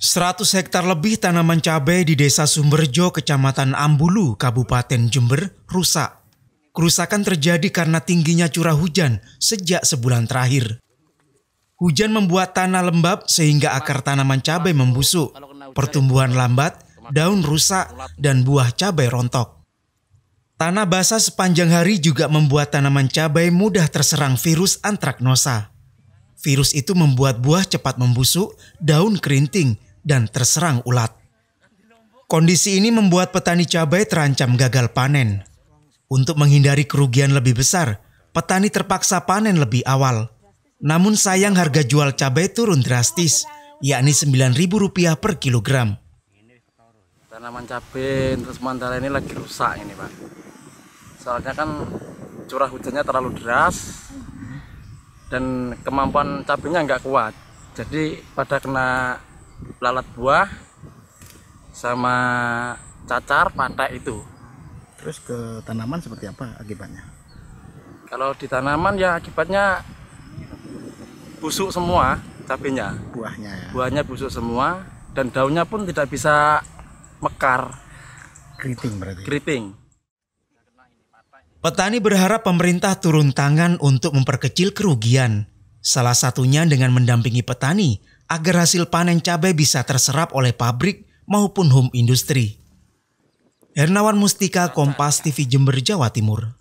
100 hektar lebih tanaman cabai di Desa Sumberjo, Kecamatan Ambulu, Kabupaten Jember, rusak. Kerusakan terjadi karena tingginya curah hujan sejak sebulan terakhir. Hujan membuat tanah lembab sehingga akar tanaman cabai membusuk, pertumbuhan lambat, daun rusak, dan buah cabai rontok. Tanah basah sepanjang hari juga membuat tanaman cabai mudah terserang virus antraknosa. Virus itu membuat buah cepat membusuk, daun kerinting, dan terserang ulat. Kondisi ini membuat petani cabai terancam gagal panen. Untuk menghindari kerugian lebih besar, petani terpaksa panen lebih awal. Namun sayang harga jual cabai turun drastis, yakni Rp9.000 per kilogram. Tanaman cabai terus mantara ini lagi rusak ini Pak. Soalnya kan curah hujannya terlalu deras dan kemampuan cabainya nggak kuat. Jadi pada kena lalat buah sama cacar pantai itu terus ke tanaman seperti apa akibatnya kalau di tanaman ya akibatnya busuk semua cabenya buahnya ya. buahnya busuk semua dan daunnya pun tidak bisa mekar keriting berarti keriting Petani berharap pemerintah turun tangan untuk memperkecil kerugian, salah satunya dengan mendampingi petani agar hasil panen cabai bisa terserap oleh pabrik maupun home industry. Hernawan Mustika, Kompas TV Jember, Jawa Timur.